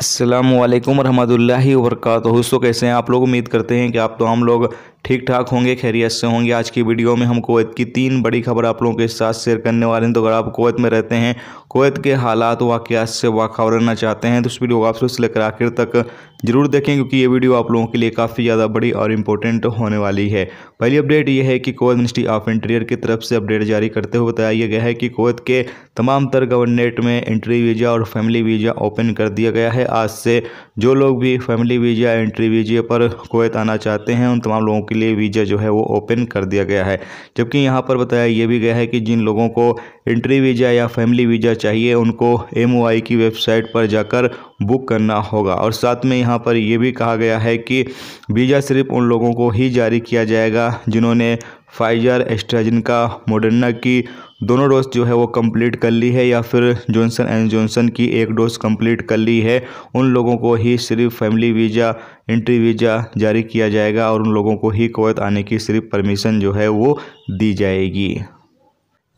असलम वरहमल वर्क दोस्तों कैसे हैं आप लोग उम्मीद करते हैं कि आप तो हम लोग ठीक ठाक होंगे खैरियत से होंगे आज की वीडियो में हम कोवैत की तीन बड़ी खबर आप लोगों के साथ शेयर करने वाले हैं तो अगर आप कोवैत में रहते हैं कोवैत के हालात वाक़ात से वाखबर रहना चाहते हैं तो उस वीडियो को आप शुरू से लेकर आखिर तक जरूर देखें क्योंकि ये वीडियो आप लोगों के लिए काफ़ी ज़्यादा बड़ी और इम्पोर्टेंट होने वाली है पहली अपडेट ये है कि कोवैत मिनिस्ट्री ऑफ इंटीरियर की तरफ से अपडेट जारी करते हुए बताया गया है कि कोवैत के तमाम तर गवर्नेट में एंट्री वीज़ा और फैमिली वीज़ा ओपन कर दिया गया है आज से जो लोग भी फैमिली वीज़ा एंट्री वीज़े पर कोवैत आना चाहते हैं उन तमाम लोगों के लिए वीज़ा जो है वो ओपन कर दिया गया है जबकि यहाँ पर बताया ये भी गया है कि जिन लोगों को इंट्री वीज़ा या फैमिली वीज़ा चाहिए उनको एम की वेबसाइट पर जाकर बुक करना होगा और साथ में यहाँ पर यह भी कहा गया है कि वीज़ा सिर्फ उन लोगों को ही जारी किया जाएगा जिन्होंने फाइजर एस्ट्राजिन का मोडर्ना की दोनों डोज जो है वो कंप्लीट कर ली है या फिर जॉनसन एंड जॉनसन की एक डोज कंप्लीट कर ली है उन लोगों को ही सिर्फ फैमिली वीज़ा इंट्री वीज़ा जारी किया जाएगा और उन लोगों को ही कोवैत आने की सिर्फ परमिशन जो है वो दी जाएगी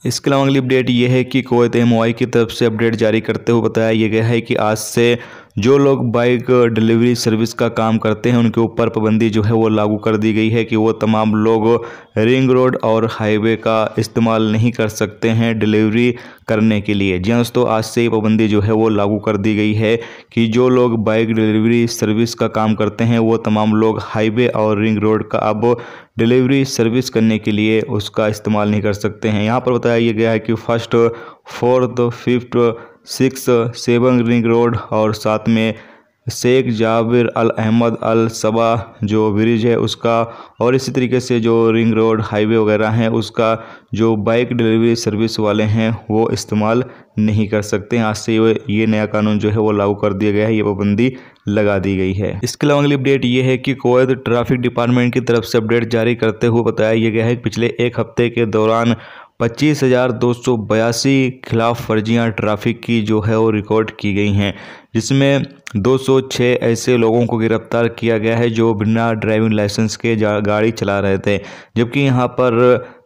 इसके अलावा अगली अपडेट ये है कि कोवैत तो एम की तरफ से अपडेट जारी करते हुए बताया गया है कि आज से जो लोग बाइक डिलीवरी सर्विस का काम करते हैं उनके ऊपर पाबंदी जो है वो लागू कर दी गई है कि वो तमाम लोग रिंग रोड और हाईवे का इस्तेमाल नहीं कर सकते हैं डिलीवरी करने के लिए जी हाँ दोस्तों आज से ये पाबंदी जो है वो लागू कर दी गई है कि जो लोग बाइक डिलीवरी सर्विस का काम करते हैं वो तमाम लोग हाईवे और रिंग रोड का अब डिलीवरी सर्विस करने के लिए उसका इस्तेमाल नहीं कर सकते हैं यहाँ पर बताया गया है कि first fourth fifth six seven ring road और साथ में शेख जाविर अल अहमद अल सबा जो ब्रिज है उसका और इसी तरीके से जो रिंग रोड हाईवे वगैरह हैं उसका जो बाइक डिलीवरी सर्विस वाले हैं वो इस्तेमाल नहीं कर सकते आज से ये नया कानून जो है वो लागू कर दिया गया है ये पाबंदी लगा दी गई है इसके अलावा अगली अपडेट ये है कि कोवैत ट्रैफिक डिपार्टमेंट की तरफ से अपडेट जारी करते हुए बताया गया है कि पिछले एक हफ्ते के दौरान पच्चीस हज़ार दो सौ बयासी खिलाफ फर्जियाँ ट्रैफिक की जो है वो रिकॉर्ड की गई हैं जिसमें 206 ऐसे लोगों को गिरफ्तार किया गया है जो बिना ड्राइविंग लाइसेंस के गाड़ी चला रहे थे जबकि यहाँ पर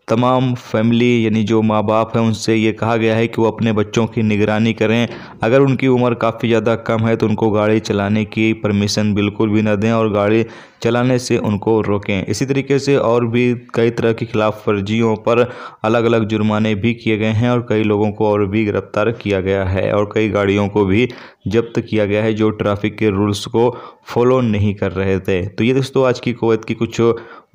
तमाम फैमिली यानी जो माँ बाप हैं उनसे ये कहा गया है कि वो अपने बच्चों की निगरानी करें अगर उनकी उम्र काफ़ी ज़्यादा कम है तो उनको गाड़ी चलाने की परमिशन बिल्कुल भी ना दें और गाड़ी चलाने से उनको रोकें इसी तरीके से और भी कई तरह की खिलाफ वर्जियों पर अलग अलग जुर्माने भी किए गए हैं और कई लोगों को और भी गिरफ्तार किया गया है और कई गाड़ियों को भी जब्त किया गया है जो ट्रैफिक के रूल्स को फॉलो नहीं कर रहे थे तो ये दोस्तों आज की कोवैत की कुछ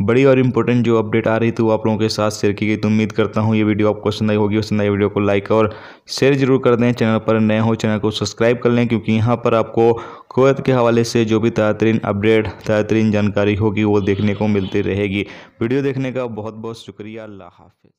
बड़ी और इंपॉर्टेंट जो अपडेट आ रही थी वो आप लोगों के साथ शेयर की गई तो उम्मीद करता हूँ ये वीडियो आपको पसंद आई होगी पसंद आई वीडियो को लाइक और शेयर जरूर कर दें चैनल पर नए हो चैनल को सब्सक्राइब कर लें क्योंकि यहाँ पर आपको कुवैत के हवाले से जो भी तरीन अपडेट तरीन जानकारी होगी वो देखने को मिलती रहेगी वीडियो देखने का बहुत बहुत शुक्रिया अल्लाह हाफिज़